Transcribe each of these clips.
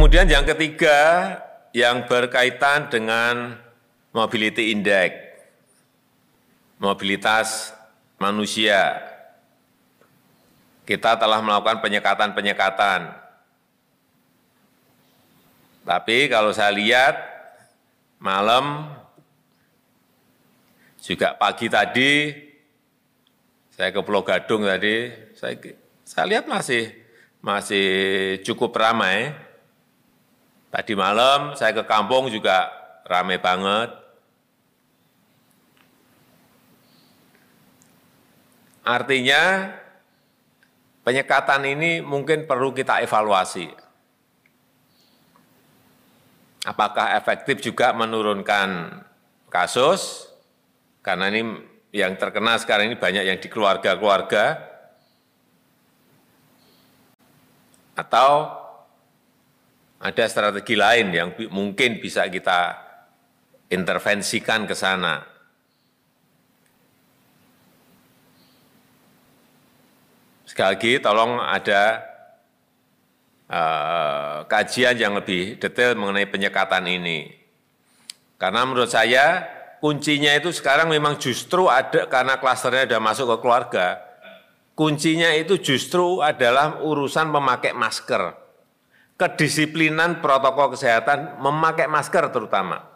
Kemudian yang ketiga yang berkaitan dengan mobility index, mobilitas manusia. Kita telah melakukan penyekatan-penyekatan. Tapi kalau saya lihat malam juga pagi tadi saya ke Pulau Gadung tadi saya saya lihat masih masih cukup ramai. Tadi malam saya ke kampung juga rame banget. Artinya penyekatan ini mungkin perlu kita evaluasi. Apakah efektif juga menurunkan kasus? Karena ini yang terkena sekarang ini banyak yang di keluarga-keluarga. Atau ada strategi lain yang mungkin bisa kita intervensikan ke sana. Sekali lagi, tolong ada uh, kajian yang lebih detail mengenai penyekatan ini. Karena menurut saya kuncinya itu sekarang memang justru ada, karena klasternya sudah masuk ke keluarga, kuncinya itu justru adalah urusan memakai masker kedisiplinan protokol kesehatan memakai masker terutama.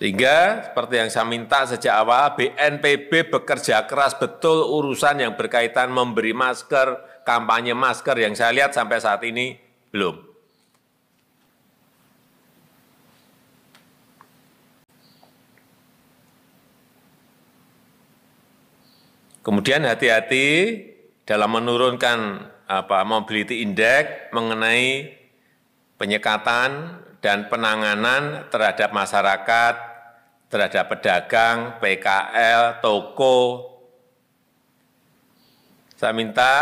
Tiga, seperti yang saya minta sejak awal, BNPB bekerja keras betul urusan yang berkaitan memberi masker, kampanye masker yang saya lihat sampai saat ini belum. Kemudian hati-hati dalam menurunkan apa mobility index mengenai penyekatan dan penanganan terhadap masyarakat, terhadap pedagang, PKL, toko. Saya minta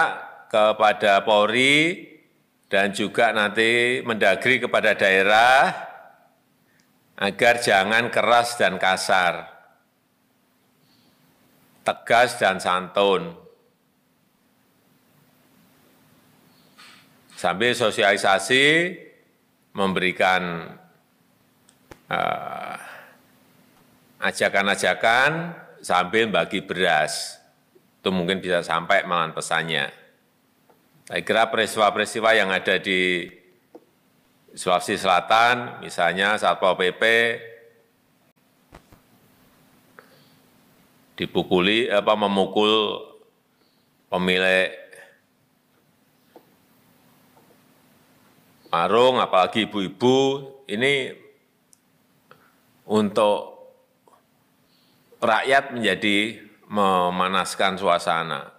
kepada Polri dan juga nanti mendagri kepada daerah agar jangan keras dan kasar tegas dan santun. Sambil sosialisasi memberikan eh, ajakan-ajakan uh, sambil bagi beras. Itu mungkin bisa sampai malam pesannya. Saya kira peristiwa-peristiwa yang ada di Sulawesi Selatan, misalnya Satpol PP, dipukuli apa memukul pemilik warung apalagi ibu-ibu ini untuk rakyat menjadi memanaskan suasana